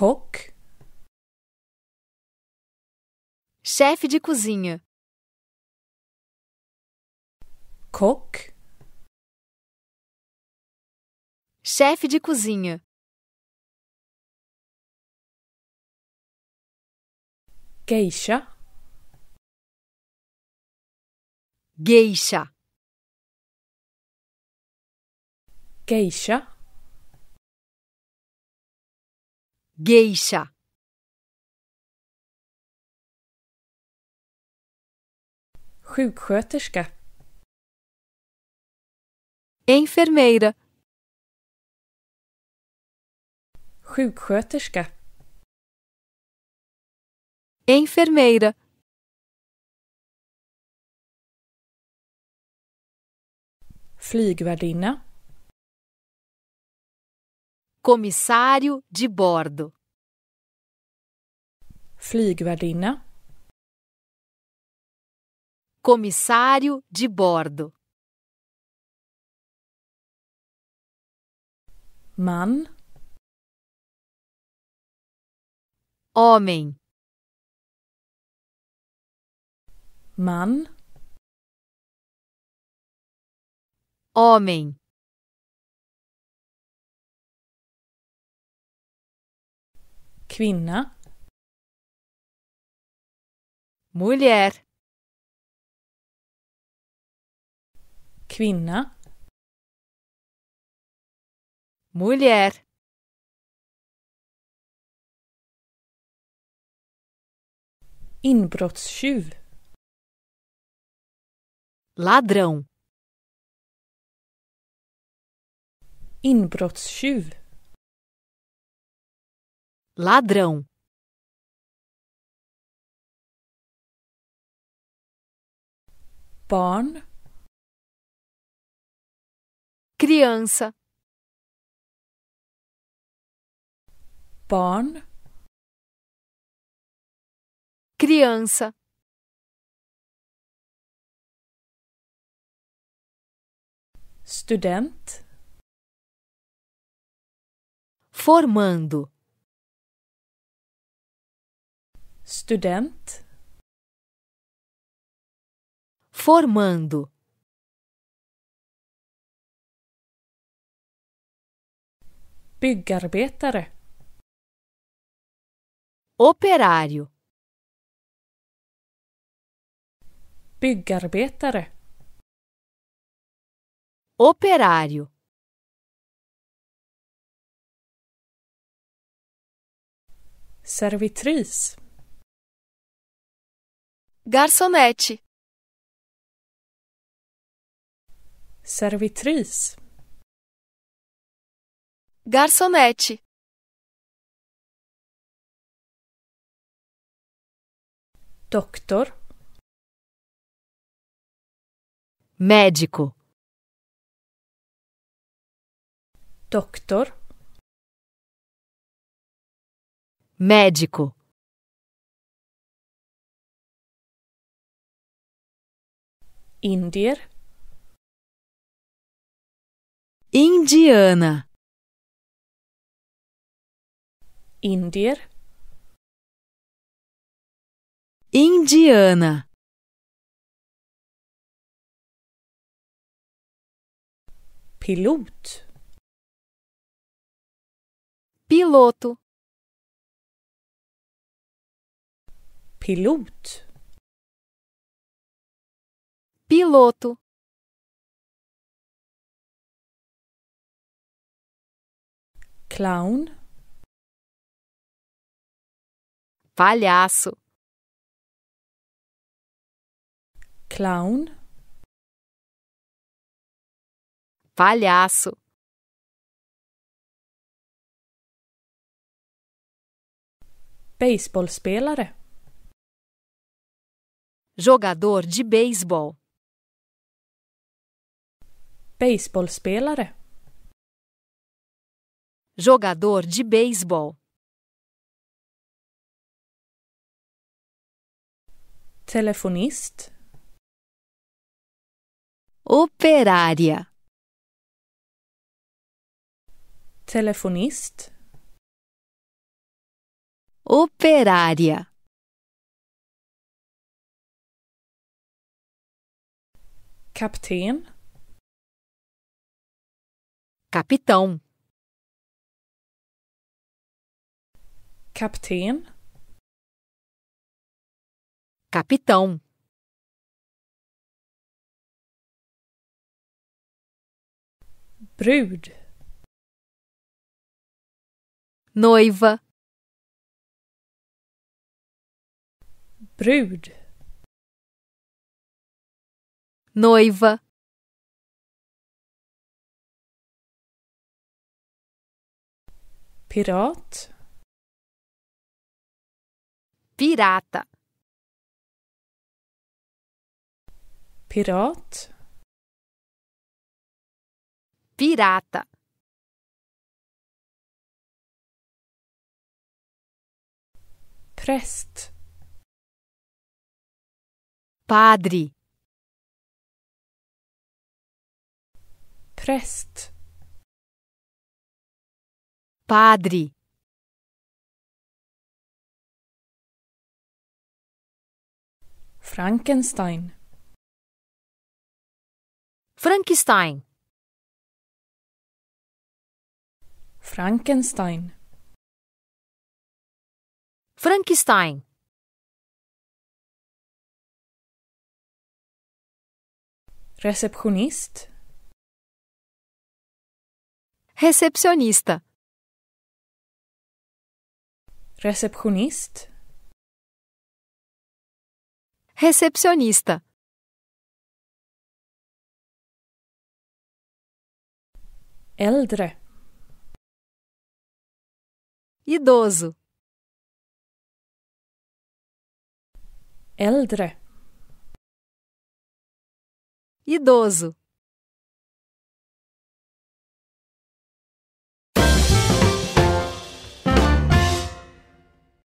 Cook, Chefe de cozinha. Cook, Chefe de cozinha. Geisha. Geisha. Geisha. geisha. Sjuksköterska. Enfermeira. Sjuksköterska. Enfermeira. Flygvärdinna. Comissário de bordo. Flygvärdinna. Comissário de bordo. Man. Homem. Man. Homem. kvinna mulher kvinna mulher inbrottstjuv ladrão inbrottstjuv ladrão. Born. Criança. Born. Criança. Student. Formando. student formando byggarbetare operário byggarbetare operário servitris Garçonete. Servitris. Garçonete. Doctor. Médico. Doctor. Médico. Indier. Indiana. Indier. Indiana. piloto, Piloto. piloto piloto clown palhaço clown palhaço baseballspelare jogador de beisebol Baseballspelare. Jogador de beisebol. Telefonist. Operária. Telefonist. Operária. capitão. Capitão. Kapten. Capitão. Brud. Noiva. Brud. Noiva. Pirat Pirata Pirat Pirata Prest. Padri Prest. Padre Frankenstein Frankenstein Frankenstein Frankenstein Recepcionist Recepcionista Recepcionist. Recepcionista. Äldre. Idoso. Äldre. Idoso.